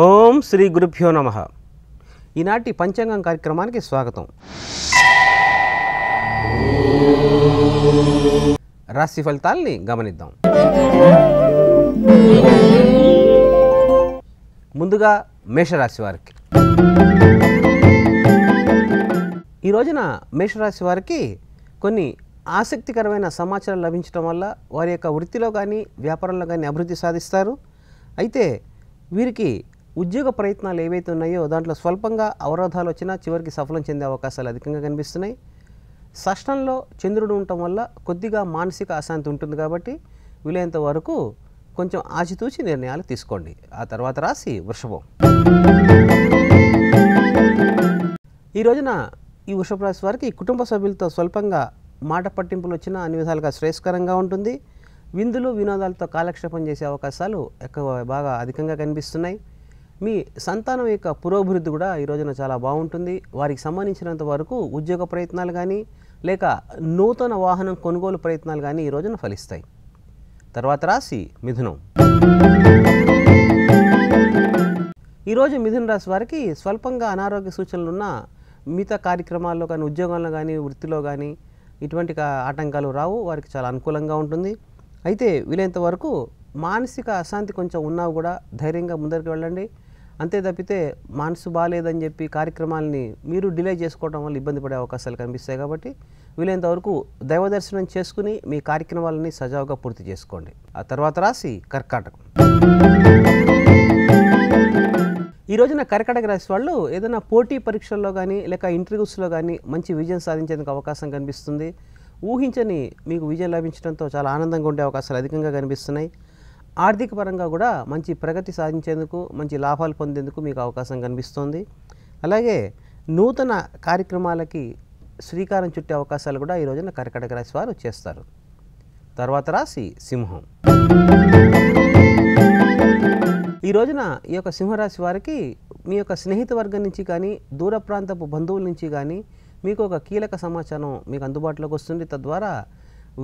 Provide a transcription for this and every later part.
ఓం శ్రీ గురుభ్యో నమ ఈనాటి పంచాంగం కార్యక్రమానికి స్వాగతం రాశి ఫలితాల్ని గమనిద్దాం ముందుగా మేషరాశి వారికి ఈ రోజున మేషరాశి వారికి కొన్ని ఆసక్తికరమైన సమాచారం లభించడం వల్ల వారి యొక్క వృత్తిలో కానీ వ్యాపారంలో కానీ అభివృద్ధి సాధిస్తారు అయితే వీరికి ఉద్యోగ ప్రయత్నాలు ఏవైతే ఉన్నాయో దాంట్లో స్వల్పంగా అవరోధాలు వచ్చినా చివరికి సఫలం చెందే అవకాశాలు అధికంగా కనిపిస్తున్నాయి షష్టంలో చంద్రుడు ఉండటం వల్ల కొద్దిగా మానసిక అశాంతి ఉంటుంది కాబట్టి వీలైనంత వరకు కొంచెం ఆచితూచి నిర్ణయాలు తీసుకోండి ఆ తర్వాత రాసి వృషభం ఈ రోజున ఈ వృషభ రాశి వారికి కుటుంబ సభ్యులతో స్వల్పంగా మాట పట్టింపులు వచ్చిన అన్ని విధాలుగా శ్రేయస్కరంగా ఉంటుంది విందులు వినోదాలతో కాలక్షేపం చేసే అవకాశాలు ఎక్కువ బాగా అధికంగా కనిపిస్తున్నాయి మీ సంతానం యొక్క పురోభివృద్ధి కూడా ఈ రోజున చాలా బాగుంటుంది వారికి సంబంధించినంత వరకు ఉద్యోగ ప్రయత్నాలు కానీ లేక నూతన వాహనం కొనుగోలు ప్రయత్నాలు కానీ ఈ రోజున ఫలిస్తాయి తర్వాత రాశి మిథునం ఈరోజు మిథున రాశి వారికి స్వల్పంగా అనారోగ్య సూచనలున్న మిగతా కార్యక్రమాల్లో కానీ ఉద్యోగంలో కానీ వృత్తిలో కానీ ఇటువంటి ఆటంకాలు రావు వారికి చాలా అనుకూలంగా ఉంటుంది అయితే వీలైనంత వరకు మానసిక అశాంతి కొంచెం ఉన్నా కూడా ధైర్యంగా ముందరికి వెళ్ళండి అంతే తప్పితే మనసు బాగాలేదని చెప్పి కార్యక్రమాలని మీరు డిలే చేసుకోవడం వల్ల ఇబ్బంది పడే అవకాశాలు కనిపిస్తాయి కాబట్టి వీలైనంత వరకు దైవదర్శనం దర్శనం చేసుకుని మీ కార్యక్రమాలని సజావుగా పూర్తి చేసుకోండి ఆ తర్వాత రాసి కర్కాటకం ఈ రోజున కర్కాటక రాశి వాళ్ళు ఏదైనా పోటీ పరీక్షల్లో కానీ లేక ఇంటర్వ్యూస్లో కానీ మంచి విజయం సాధించేందుకు అవకాశం కనిపిస్తుంది ఊహించని మీకు విజయం లభించడంతో చాలా ఆనందంగా ఉండే అవకాశాలు అధికంగా కనిపిస్తున్నాయి ఆర్థిక పరంగా కూడా మంచి ప్రగతి సాధించేందుకు మంచి లాభాలు పొందేందుకు మీకు అవకాశం కనిపిస్తుంది అలాగే నూతన కార్యక్రమాలకి శ్రీకారం చుట్టే అవకాశాలు కూడా ఈ రోజున కర్కటక రాశి వారు చేస్తారు తర్వాత రాశి సింహం ఈ రోజున ఈ యొక్క సింహరాశి వారికి మీ యొక్క స్నేహిత వర్గం నుంచి కానీ దూర ప్రాంతపు బంధువుల నుంచి కానీ మీకు ఒక కీలక సమాచారం మీకు అందుబాటులోకి వస్తుంది తద్వారా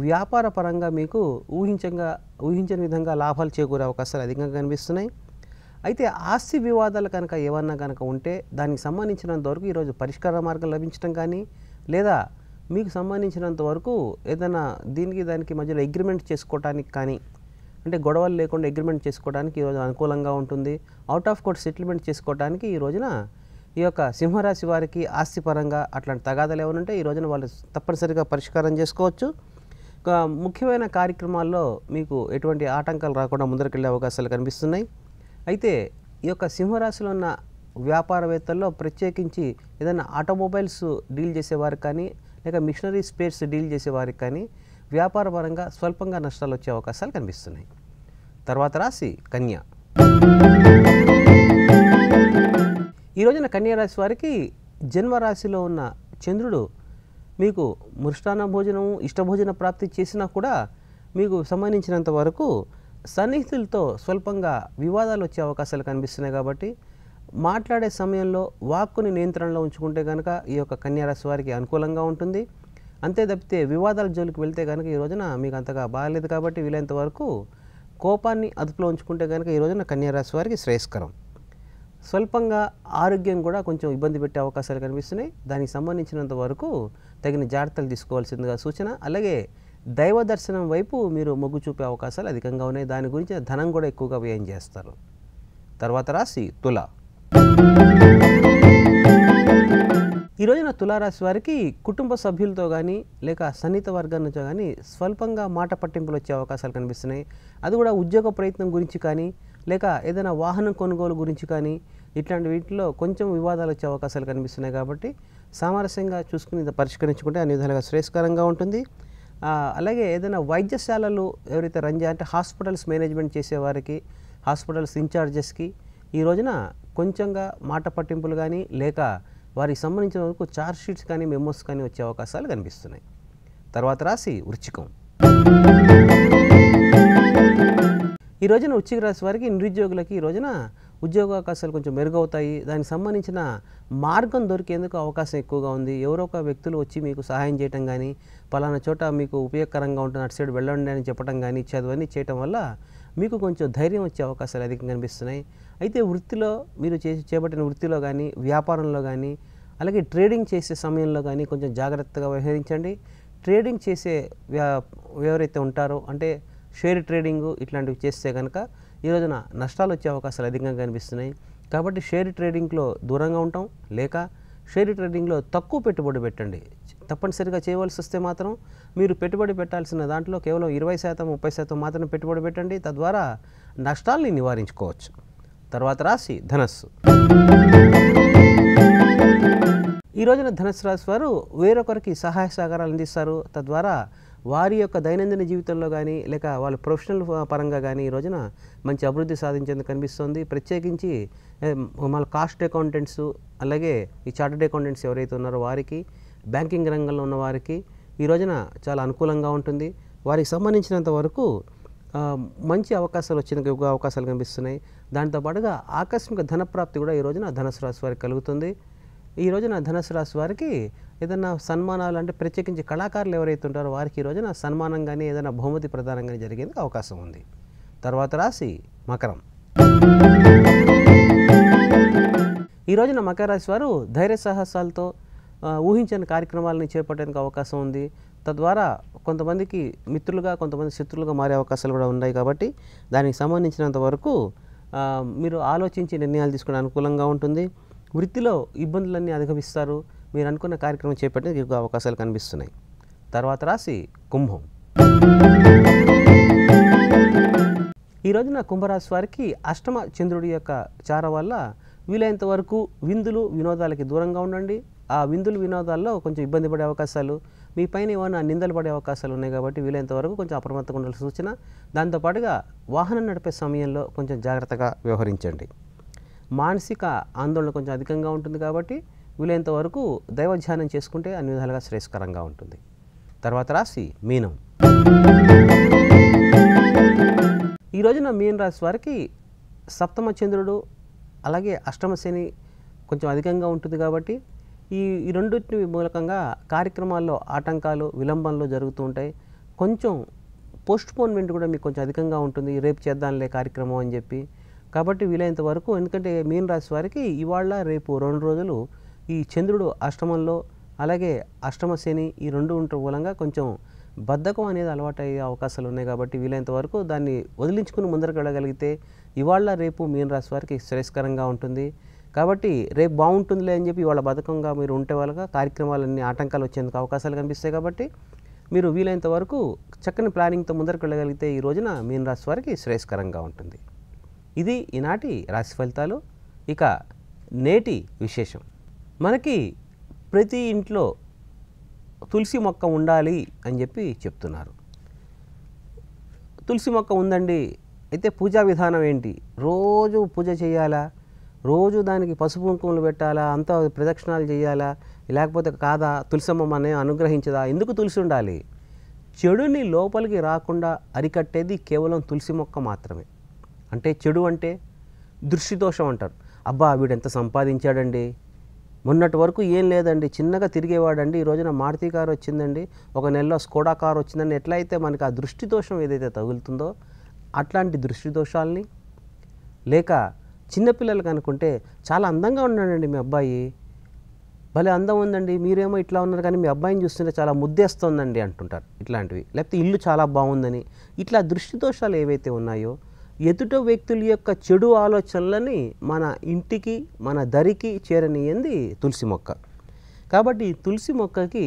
వ్యాపార పరంగా మీకు ఊహించంగా ఊహించని విధంగా లాభాలు చేకూరే అవకాశాలు అధికంగా కనిపిస్తున్నాయి అయితే ఆస్తి వివాదాలు కనుక ఏమన్నా కనుక ఉంటే దానికి సంబంధించినంత వరకు ఈరోజు పరిష్కార మార్గం లభించడం కానీ లేదా మీకు సంబంధించినంత వరకు ఏదైనా దీనికి దానికి మధ్యలో అగ్రిమెంట్ చేసుకోవడానికి కానీ అంటే గొడవలు లేకుండా అగ్రిమెంట్ చేసుకోవడానికి ఈరోజు అనుకూలంగా ఉంటుంది అవుట్ ఆఫ్ కోర్ట్ సెటిల్మెంట్ చేసుకోవడానికి ఈ రోజున ఈ యొక్క సింహరాశి వారికి ఆస్తిపరంగా అట్లాంటి తగాదాలు ఏమైనా ఉంటే ఈ రోజున వాళ్ళు తప్పనిసరిగా పరిష్కారం చేసుకోవచ్చు ముఖ్యమైన కార్యక్రమాల్లో మీకు ఎటువంటి ఆటంకాలు రాకుండా ముందరికెళ్ళే అవకాశాలు కనిపిస్తున్నాయి అయితే ఈ యొక్క సింహరాశిలో ఉన్న వ్యాపారవేత్తల్లో ప్రత్యేకించి ఏదైనా ఆటోమొబైల్స్ డీల్ చేసేవారికి కానీ లేక మిషనరీ స్పేర్స్ డీల్ చేసేవారికి కానీ వ్యాపారపరంగా స్వల్పంగా నష్టాలు వచ్చే అవకాశాలు కనిపిస్తున్నాయి తర్వాత రాశి కన్య ఈరోజున కన్యా రాశి వారికి జన్మరాశిలో ఉన్న చంద్రుడు మీకు మృష్టాన భోజనం ఇష్టభోజన ప్రాప్తి చేసినా కూడా మీకు సంబంధించినంత వరకు సన్నిహితులతో స్వల్పంగా వివాదాలు వచ్చే అవకాశాలు కనిపిస్తున్నాయి కాబట్టి మాట్లాడే సమయంలో వాక్కుని నియంత్రణలో ఉంచుకుంటే కనుక ఈ యొక్క కన్యారాశి వారికి అనుకూలంగా ఉంటుంది అంతే తప్పితే వివాదాల జోలికి వెళ్తే కనుక ఈ రోజున మీకు అంతగా బాగాలేదు కాబట్టి వీలైనంత వరకు కోపాన్ని అదుపులో ఉంచుకుంటే కనుక ఈ రోజున కన్యారాశి వారికి శ్రేయస్కరం స్వల్పంగా ఆరోగ్యం కూడా కొంచెం ఇబ్బంది పెట్టే అవకాశాలు కనిపిస్తున్నాయి దానికి సంబంధించినంత వరకు తగిన జాగ్రత్తలు తీసుకోవాల్సిందిగా సూచన అలాగే దైవ దర్శనం వైపు మీరు మొగ్గు చూపే అవకాశాలు అధికంగా ఉన్నాయి దాని గురించి ధనం కూడా ఎక్కువగా వ్యయం చేస్తారు తర్వాత రాశి తుల ఈ రోజున తులారాశి వారికి కుటుంబ సభ్యులతో కానీ లేక సన్నిహిత వర్గం నుంచో కానీ స్వల్పంగా మాట పట్టింపులు వచ్చే అవకాశాలు కనిపిస్తున్నాయి అది కూడా ఉద్యోగ ప్రయత్నం గురించి కానీ లేక ఏదైనా వాహనం కొనుగోలు గురించి కానీ ఇట్లాంటి వీటిలో కొంచెం వివాదాలు వచ్చే అవకాశాలు కనిపిస్తున్నాయి కాబట్టి సామరస్యంగా చూసుకుని పరిష్కరించుకుంటే అన్ని విధాలుగా శ్రేయస్కరంగా ఉంటుంది అలాగే ఏదైనా వైద్యశాలలు ఎవరైతే రన్ అంటే హాస్పిటల్స్ మేనేజ్మెంట్ చేసేవారికి హాస్పిటల్స్ ఇన్ఛార్జెస్కి ఈ రోజున కొంచెంగా మాట పట్టింపులు కానీ లేక వారికి సంబంధించిన వరకు చార్జ్షీట్స్ షీట్స్ కానీ మెమోస్ కానీ వచ్చే అవకాశాలు కనిపిస్తున్నాయి తర్వాత రాసి వృచ్చికం ఈ రోజున ఉచ్చిక రాశి వారికి నిరుద్యోగులకి ఈ రోజున ఉద్యోగావకాశాలు కొంచెం మెరుగవుతాయి దానికి సంబంధించిన మార్గం దొరికేందుకు అవకాశం ఎక్కువగా ఉంది ఎవరో ఒక వ్యక్తులు వచ్చి మీకు సహాయం చేయటం కానీ పలానా చోట మీకు ఉపయోగకరంగా ఉంటుంది అటు సైడ్ వెళ్ళండి అని చెప్పడం కానీ చదువన్నీ చేయటం వల్ల మీకు కొంచెం ధైర్యం వచ్చే అవకాశాలు అధికంగా కనిపిస్తున్నాయి అయితే వృత్తిలో మీరు చేసి చేపట్టిన వృత్తిలో కానీ వ్యాపారంలో కానీ అలాగే ట్రేడింగ్ చేసే సమయంలో కానీ కొంచెం జాగ్రత్తగా వ్యవహరించండి ట్రేడింగ్ చేసే వ్యా ఎవరైతే ఉంటారో అంటే షేర్ ట్రేడింగ్ ఇట్లాంటివి చేస్తే కనుక ఈ రోజున నష్టాలు వచ్చే అవకాశాలు అధికంగా కనిపిస్తున్నాయి కాబట్టి షేర్ ట్రేడింగ్లో దూరంగా ఉంటాం లేక షేర్ ట్రేడింగ్లో తక్కువ పెట్టుబడి పెట్టండి తప్పనిసరిగా చేయవలసి వస్తే మాత్రం మీరు పెట్టుబడి పెట్టాల్సిన దాంట్లో కేవలం ఇరవై శాతం ముప్పై శాతం మాత్రమే పెట్టుబడి పెట్టండి తద్వారా నష్టాల్ని నివారించుకోవచ్చు తర్వాత రాశి ధనస్సు ఈ రోజున ధనస్సు రాశి వారు వేరొకరికి సహాయ సహకారాలు అందిస్తారు తద్వారా వారి యొక్క దైనందిన జీవితంలో కానీ లేక వాళ్ళ ప్రొఫెషనల్ పరంగా కానీ ఈ రోజున మంచి అభివృద్ధి సాధించేందుకు కనిపిస్తుంది ప్రత్యేకించి మన కాస్ట్ అకౌంటెంట్స్ అలాగే ఈ చార్టెడ్ అకౌంటెంట్స్ ఎవరైతే ఉన్నారో వారికి బ్యాంకింగ్ రంగంలో ఉన్న వారికి ఈ రోజున చాలా అనుకూలంగా ఉంటుంది వారికి సంబంధించినంత వరకు మంచి అవకాశాలు వచ్చేందుకు అవకాశాలు కనిపిస్తున్నాయి దాంతోపాటుగా ఆకస్మిక ధనప్రాప్తి కూడా ఈ రోజున ధనసు రాశి వారికి కలుగుతుంది ఈ రోజున ధనుసు రాశి వారికి ఏదైనా సన్మానాలు అంటే ప్రత్యేకించి కళాకారులు ఎవరైతే ఉంటారో వారికి ఈ రోజున సన్మానం కానీ ఏదైనా బహుమతి ప్రదానం కానీ జరిగేందుకు అవకాశం ఉంది తర్వాత రాశి మకరం ఈ రోజున మకర రాశి వారు ధైర్య సాహసాలతో ఊహించని కార్యక్రమాలని చేపట్టడానికి అవకాశం ఉంది తద్వారా కొంతమందికి మిత్రులుగా కొంతమంది శత్రులుగా మారే అవకాశాలు కూడా ఉన్నాయి కాబట్టి దానికి సంబంధించినంత వరకు మీరు ఆలోచించి నిర్ణయాలు తీసుకునే అనుకూలంగా ఉంటుంది వృత్తిలో ఇబ్బందులన్నీ అధిగమిస్తారు మీరు అనుకున్న కార్యక్రమం చేపట్టే ఎక్కువ అవకాశాలు కనిపిస్తున్నాయి తర్వాత రాసి కుంభం ఈ రోజున కుంభరాశి వారికి అష్టమ చంద్రుడి యొక్క చార వల్ల వీలైనంత వరకు విందులు వినోదాలకి దూరంగా ఉండండి ఆ విందులు వినోదాల్లో కొంచెం ఇబ్బంది పడే అవకాశాలు మీ పైన ఏమైనా నిందలు పడే అవకాశాలు ఉన్నాయి కాబట్టి వీలైనంత వరకు కొంచెం అప్రమత్తంగా ఉండాల్సిన సూచన దాంతోపాటుగా వాహనం నడిపే సమయంలో కొంచెం జాగ్రత్తగా వ్యవహరించండి మానసిక ఆందోళన కొంచెం అధికంగా ఉంటుంది కాబట్టి వీలైనంత వరకు దైవ ధ్యానం చేసుకుంటే అన్ని విధాలుగా శ్రేయస్కరంగా ఉంటుంది తర్వాత రాశి మీనం ఈ రోజున మీన రాశి వారికి సప్తమ చంద్రుడు అలాగే అష్టమ శని కొంచెం అధికంగా ఉంటుంది కాబట్టి ఈ ఈ రెండింటి మూలకంగా కార్యక్రమాల్లో ఆటంకాలు విలంబనలు జరుగుతూ ఉంటాయి కొంచెం పోస్ట్పోన్మెంట్ కూడా మీకు కొంచెం అధికంగా ఉంటుంది రేపు చేద్దాంలే కార్యక్రమం అని చెప్పి కాబట్టి వీలైనంత వరకు ఎందుకంటే మీన రాశి వారికి ఇవాళ రేపు రెండు రోజులు ఈ చంద్రుడు అష్టమంలో అలాగే అష్టమ శని ఈ రెండు ఉంటే మూలంగా కొంచెం బద్ధకం అనేది అలవాటు అయ్యే అవకాశాలు ఉన్నాయి కాబట్టి వీలైనంత వరకు దాన్ని వదిలించుకుని ముందరకు వెళ్ళగలిగితే ఇవాళ రేపు మీన రాశి వారికి శ్రేయస్కరంగా ఉంటుంది కాబట్టి రేపు బాగుంటుందిలే అని చెప్పి ఇవాళ బద్ధకంగా మీరు ఉంటే వాళ్ళగా కార్యక్రమాలన్నీ ఆటంకాలు వచ్చేందుకు అవకాశాలు కనిపిస్తాయి కాబట్టి మీరు వీలైనంత వరకు చక్కని ప్లానింగ్తో ముందరకు వెళ్ళగలిగితే ఈ రోజున రాశి వారికి శ్రేయస్కరంగా ఉంటుంది ఇది ఈనాటి రాశి ఫలితాలు ఇక నేటి విశేషం మనకి ప్రతి ఇంట్లో తులసి మొక్క ఉండాలి అని చెప్పి చెప్తున్నారు తులసి మొక్క ఉందండి అయితే పూజా విధానం ఏంటి రోజు పూజ చేయాలా రోజు దానికి పసుపు కుంకుమలు పెట్టాలా అంతా ప్రదక్షిణాలు చేయాలా లేకపోతే కాదా తులసమ్మ అనే అనుగ్రహించదా ఎందుకు తులసి ఉండాలి చెడుని లోపలికి రాకుండా అరికట్టేది కేవలం తులసి మొక్క మాత్రమే అంటే చెడు అంటే దృష్టిదోషం అంటారు అబ్బా ఎంత సంపాదించాడండి మొన్నటి వరకు ఏం లేదండి చిన్నగా తిరిగేవాడండి ఈ రోజున మారుతీ కారు వచ్చిందండి ఒక నెలలో స్కోడా కారు వచ్చిందండి ఎట్లయితే మనకి ఆ దృష్టి దోషం ఏదైతే తగులుతుందో అట్లాంటి దృష్టి దోషాలని లేక చిన్నపిల్లలు కనుకుంటే చాలా అందంగా ఉన్నాడండి మీ అబ్బాయి భలే అందం ఉందండి మీరేమో ఇట్లా ఉన్నారు కానీ మీ అబ్బాయిని చూస్తుంటే చాలా ముద్దేస్తోందండి అంటుంటారు ఇట్లాంటివి లేకపోతే ఇల్లు చాలా బాగుందని ఇట్లా దృష్టి దోషాలు ఏవైతే ఉన్నాయో ఎదుట వ్యక్తుల యొక్క చెడు ఆలోచనలని మన ఇంటికి మన దరికి చేరనీయంది తులసి మొక్క కాబట్టి తులసి మొక్కకి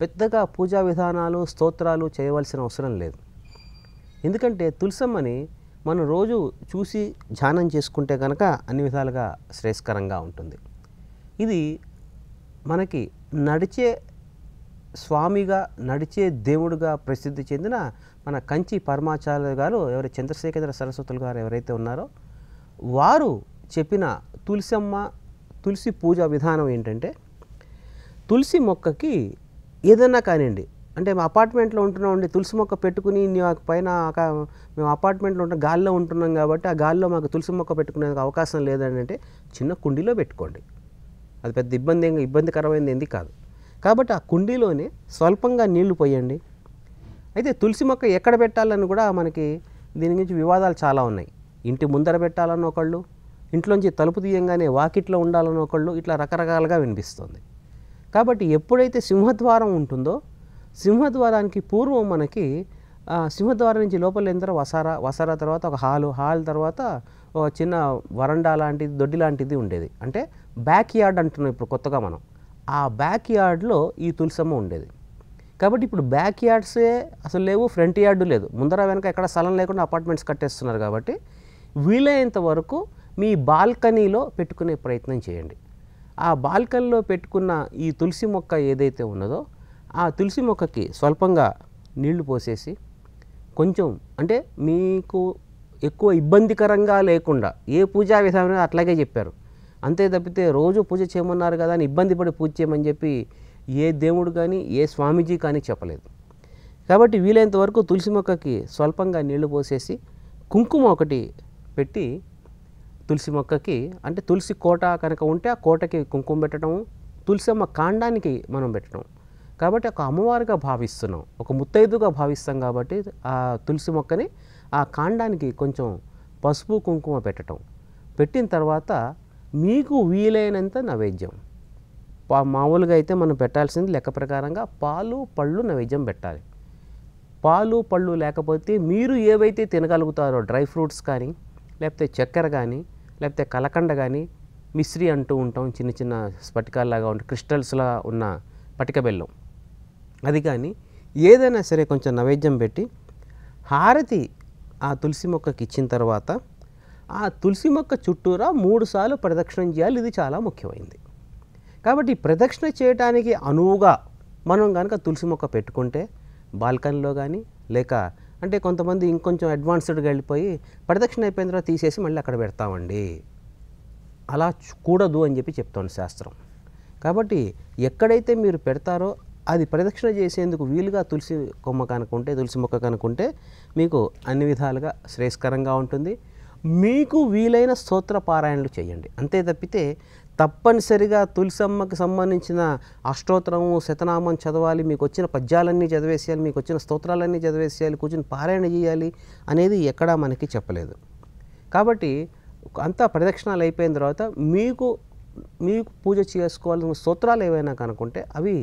పెద్దగా పూజా విధానాలు స్తోత్రాలు చేయవలసిన అవసరం లేదు ఎందుకంటే తులసమ్మని మనం రోజు చూసి ధ్యానం చేసుకుంటే కనుక అన్ని విధాలుగా శ్రేయస్కరంగా ఉంటుంది ఇది మనకి నడిచే స్వామిగా నడిచే దేవుడుగా ప్రసిద్ధి చెందిన మన కంచి పరమాచార్య గారు ఎవరి చంద్రశేఖర సరస్వతులు గారు ఎవరైతే ఉన్నారో వారు చెప్పిన తులసమ్మ తులసి పూజ విధానం ఏంటంటే తులసి మొక్కకి ఏదన్నా కానివ్వండి అంటే మేము అపార్ట్మెంట్లో ఉంటున్నామండి తులసి మొక్క పెట్టుకుని పైన మేము అపార్ట్మెంట్లో ఉంటాం గాల్లో ఉంటున్నాం కాబట్టి ఆ గాల్లో మాకు తులసి మొక్క పెట్టుకునే అవకాశం లేదని అంటే చిన్న కుండీలో పెట్టుకోండి అది పెద్ద ఇబ్బంది ఇబ్బందికరమైనది ఏంది కాదు కాబట్టి ఆ కుండీలోనే స్వల్పంగా నీళ్లు పోయండి అయితే తులసి మొక్క ఎక్కడ పెట్టాలని కూడా మనకి దీని గురించి వివాదాలు చాలా ఉన్నాయి ఇంటి ముందర పెట్టాలని ఒకళ్ళు ఇంట్లోంచి తలుపు తీయంగానే వాకిట్లో ఉండాలని ఒకళ్ళు ఇట్లా రకరకాలుగా వినిపిస్తుంది కాబట్టి ఎప్పుడైతే సింహద్వారం ఉంటుందో సింహద్వారానికి పూర్వం మనకి సింహద్వారం నుంచి లోపల ఎంత వసారా వసారా తర్వాత ఒక హాలు హాల్ తర్వాత ఒక చిన్న వరండా లాంటిది దొడ్డి లాంటిది ఉండేది అంటే బ్యాక్ యార్డ్ అంటున్నాం ఇప్పుడు కొత్తగా మనం ఆ బ్యాక్ యార్డ్లో ఈ తులసమ్మ ఉండేది కాబట్టి ఇప్పుడు బ్యాక్ యార్డ్సే అసలు లేవు ఫ్రంట్ యార్డు లేదు ముందర వెనక ఎక్కడ స్థలం లేకుండా అపార్ట్మెంట్స్ కట్టేస్తున్నారు కాబట్టి వీలైనంత వరకు మీ బాల్కనీలో పెట్టుకునే ప్రయత్నం చేయండి ఆ బాల్కనీలో పెట్టుకున్న ఈ తులసి మొక్క ఏదైతే ఉన్నదో ఆ తులసి మొక్కకి స్వల్పంగా నీళ్లు పోసేసి కొంచెం అంటే మీకు ఎక్కువ ఇబ్బందికరంగా లేకుండా ఏ పూజా విధానం అట్లాగే చెప్పారు అంతే తప్పితే రోజు పూజ చేయమన్నారు కదా అని ఇబ్బంది పడి పూజ చేయమని చెప్పి ఏ దేవుడు కానీ ఏ స్వామీజీ కానీ చెప్పలేదు కాబట్టి వీలైనంత వరకు తులసి మొక్కకి స్వల్పంగా నీళ్లు పోసేసి కుంకుమ ఒకటి పెట్టి తులసి మొక్కకి అంటే తులసి కోట కనుక ఉంటే ఆ కోటకి కుంకుమ పెట్టడం తులసి అమ్మ కాండానికి మనం పెట్టడం కాబట్టి ఒక అమ్మవారిగా భావిస్తున్నాం ఒక ముత్తైదుగా భావిస్తాం కాబట్టి ఆ తులసి మొక్కని ఆ కాండానికి కొంచెం పసుపు కుంకుమ పెట్టడం పెట్టిన తర్వాత మీకు వీలైనంత నైవేద్యం పా మామూలుగా అయితే మనం పెట్టాల్సింది లెక్క ప్రకారంగా పాలు పళ్ళు నైవేద్యం పెట్టాలి పాలు పళ్ళు లేకపోతే మీరు ఏవైతే తినగలుగుతారో డ్రై ఫ్రూట్స్ కానీ లేకపోతే చక్కెర కానీ లేకపోతే కలకండ కానీ మిశ్రీ అంటూ ఉంటాం చిన్న చిన్న స్ఫటికాల్లాగా ఉంటే క్రిస్టల్స్లా ఉన్న పటిక బెల్లం అది కానీ ఏదైనా సరే కొంచెం నైవేద్యం పెట్టి హారతి ఆ తులసి మొక్కకి ఇచ్చిన తర్వాత ఆ తులసి మొక్క చుట్టూరా మూడు సార్లు ప్రదక్షిణం చేయాలి ఇది చాలా ముఖ్యమైంది కాబట్టి ప్రదక్షిణ చేయడానికి అనువుగా మనం కనుక తులసి మొక్క పెట్టుకుంటే బాల్కనీలో కానీ లేక అంటే కొంతమంది ఇంకొంచెం అడ్వాన్స్డ్గా వెళ్ళిపోయి ప్రదక్షిణ అయిపోయిన తర్వాత తీసేసి మళ్ళీ అక్కడ పెడతామండి అలా కూడదు అని చెప్పి చెప్తోంది శాస్త్రం కాబట్టి ఎక్కడైతే మీరు పెడతారో అది ప్రదక్షిణ చేసేందుకు వీలుగా తులసి కొమ్మ కనుకుంటే తులసి మొక్క కనుకుంటే మీకు అన్ని విధాలుగా శ్రేయస్కరంగా ఉంటుంది మీకు వీలైన స్తోత్ర పారాయణలు చేయండి అంతే తప్పితే తప్పనిసరిగా తులసమ్మకి సంబంధించిన అష్టోత్తరము శతనామం చదవాలి మీకు వచ్చిన పద్యాలన్నీ చదివేసేయాలి మీకు వచ్చిన స్తోత్రాలన్నీ చదివేసేయాలి కూర్చొని పారాయణ చేయాలి అనేది ఎక్కడా మనకి చెప్పలేదు కాబట్టి అంతా ప్రదక్షిణాలు అయిపోయిన తర్వాత మీకు మీకు పూజ చేసుకోవాల్సిన స్తోత్రాలు ఏవైనా కనుకుంటే అవి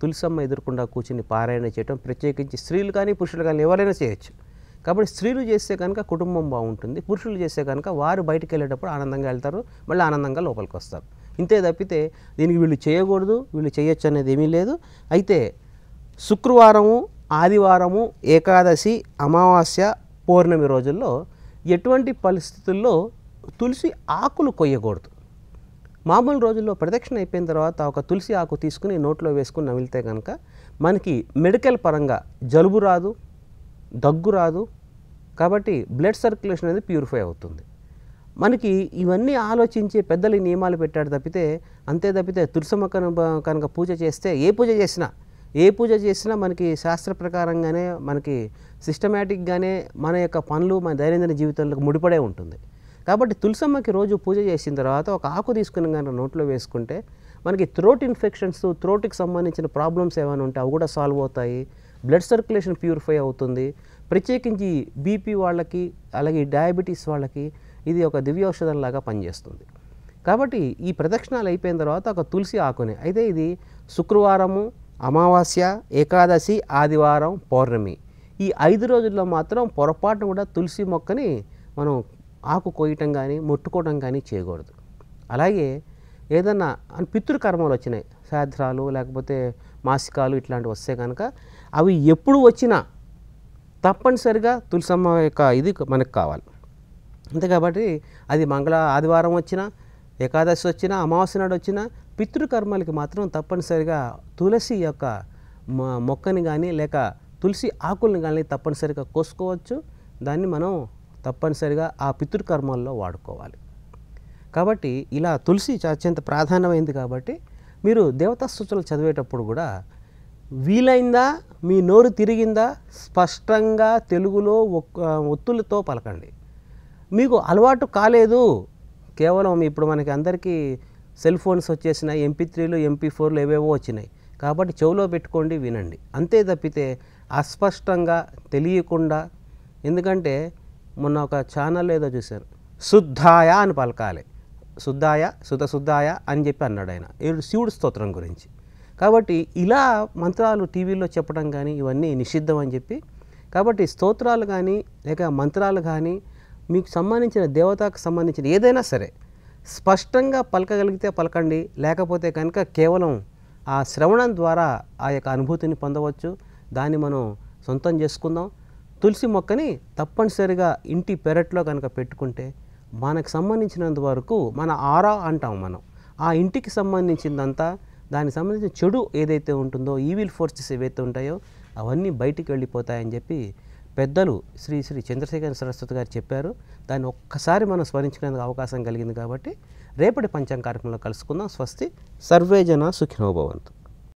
తులసమ్మ ఎదుర్కొండా కూర్చుని పారాయణ చేయటం ప్రత్యేకించి స్త్రీలు కానీ పురుషులు కానీ ఎవరైనా చేయొచ్చు కాబట్టి స్త్రీలు చేస్తే కనుక కుటుంబం బాగుంటుంది పురుషులు చేస్తే కనుక వారు బయటకు వెళ్ళేటప్పుడు ఆనందంగా వెళ్తారు మళ్ళీ ఆనందంగా లోపలికి వస్తారు ఇంతే తప్పితే దీనికి వీళ్ళు చేయకూడదు వీళ్ళు చేయొచ్చు అనేది ఏమీ లేదు అయితే శుక్రవారము ఆదివారము ఏకాదశి అమావాస్య పౌర్ణమి రోజుల్లో ఎటువంటి పరిస్థితుల్లో తులసి ఆకులు కొయ్యకూడదు మామూలు రోజుల్లో ప్రదక్షిణ అయిపోయిన తర్వాత ఒక తులసి ఆకు తీసుకుని నోట్లో వేసుకుని నమిలితే కనుక మనకి మెడికల్ పరంగా జలుబు రాదు దగ్గు రాదు కాబట్టి బ్లడ్ సర్క్యులేషన్ అనేది ప్యూరిఫై అవుతుంది మనకి ఇవన్నీ ఆలోచించి పెద్దలు నియమాలు పెట్టాడు తప్పితే అంతే తప్పితే తులసమ్మ కనుక పూజ చేస్తే ఏ పూజ చేసినా ఏ పూజ చేసినా మనకి శాస్త్ర ప్రకారంగానే మనకి సిస్టమేటిక్గానే మన యొక్క పనులు మన దైనందిన జీవితంలో ముడిపడే ఉంటుంది కాబట్టి తులసమ్మకి రోజు పూజ చేసిన తర్వాత ఒక ఆకు తీసుకుని కనుక నోట్లో వేసుకుంటే మనకి థ్రోట్ ఇన్ఫెక్షన్స్ థ్రోట్కి సంబంధించిన ప్రాబ్లమ్స్ ఏమైనా ఉంటే అవి కూడా సాల్వ్ అవుతాయి బ్లడ్ సర్క్యులేషన్ ప్యూరిఫై అవుతుంది ప్రత్యేకించి బీపీ వాళ్ళకి అలాగే డయాబెటీస్ వాళ్ళకి ఇది ఒక దివ్యౌషధంలాగా పనిచేస్తుంది కాబట్టి ఈ ప్రదక్షిణాలు అయిపోయిన తర్వాత ఒక తులసి ఆకుని అయితే ఇది శుక్రవారము అమావాస్య ఏకాదశి ఆదివారం పౌర్ణమి ఈ ఐదు రోజుల్లో మాత్రం పొరపాటును కూడా తులసి మొక్కని మనం ఆకు కోయటం కానీ ముట్టుకోవటం కానీ చేయకూడదు అలాగే ఏదన్నా పితృకర్మలు వచ్చినాయి సాయంత్రాలు లేకపోతే మాసికాలు ఇట్లాంటివి వస్తే కనుక అవి ఎప్పుడు వచ్చినా తప్పనిసరిగా తులసమ్మ యొక్క ఇది మనకు కావాలి అంతే కాబట్టి అది మంగళ ఆదివారం వచ్చినా ఏకాదశి వచ్చినా అమావాస్య నాడు వచ్చినా పితృకర్మలకి మాత్రం తప్పనిసరిగా తులసి యొక్క మొక్కని కానీ లేక తులసి ఆకుల్ని కానీ తప్పనిసరిగా కోసుకోవచ్చు దాన్ని మనం తప్పనిసరిగా ఆ పితృకర్మల్లో వాడుకోవాలి కాబట్టి ఇలా తులసి అత్యంత ప్రాధాన్యమైంది కాబట్టి మీరు దేవతా సూచనలు చదివేటప్పుడు కూడా వీలైందా మీ నోరు తిరిగిందా స్పష్టంగా తెలుగులో ఒత్తులతో పలకండి మీకు అలవాటు కాలేదు కేవలం ఇప్పుడు మనకి అందరికీ సెల్ ఫోన్స్ వచ్చేసినాయి ఎంపీ త్రీలు ఎంపీ ఫోర్లు ఏవేవో వచ్చినాయి కాబట్టి చెవులో పెట్టుకోండి వినండి అంతే తప్పితే అస్పష్టంగా తెలియకుండా ఎందుకంటే మొన్న ఒక ఛానల్ ఏదో చూశారు శుద్ధాయ అని పలకాలి శుద్ధాయ శుద్ధ శుద్ధాయ అని చెప్పి అన్నాడు ఆయన శివుడు స్తోత్రం గురించి కాబట్టి ఇలా మంత్రాలు టీవీలో చెప్పడం కానీ ఇవన్నీ నిషిద్ధం అని చెప్పి కాబట్టి స్తోత్రాలు కానీ లేక మంత్రాలు కానీ మీకు సంబంధించిన దేవతకు సంబంధించిన ఏదైనా సరే స్పష్టంగా పలకగలిగితే పలకండి లేకపోతే కనుక కేవలం ఆ శ్రవణం ద్వారా ఆ యొక్క అనుభూతిని పొందవచ్చు దాన్ని మనం సొంతం చేసుకుందాం తులసి మొక్కని తప్పనిసరిగా ఇంటి పెరట్లో కనుక పెట్టుకుంటే మనకు సంబంధించినంత వరకు మన ఆరా అంటాం మనం ఆ ఇంటికి సంబంధించిందంతా దానికి సంబంధించిన చెడు ఏదైతే ఉంటుందో ఈవిల్ ఫోర్సెస్ ఏవైతే ఉంటాయో అవన్నీ బయటికి వెళ్ళిపోతాయని చెప్పి పెద్దలు శ్రీ శ్రీ చంద్రశేఖర సరస్వతి గారు చెప్పారు దాన్ని ఒక్కసారి మనం స్మరించుకునేందుకు అవకాశం కలిగింది కాబట్టి రేపటి పంచాంగ కార్యక్రమంలో కలుసుకుందాం స్వస్తి సర్వేజన సుఖినోభవంతు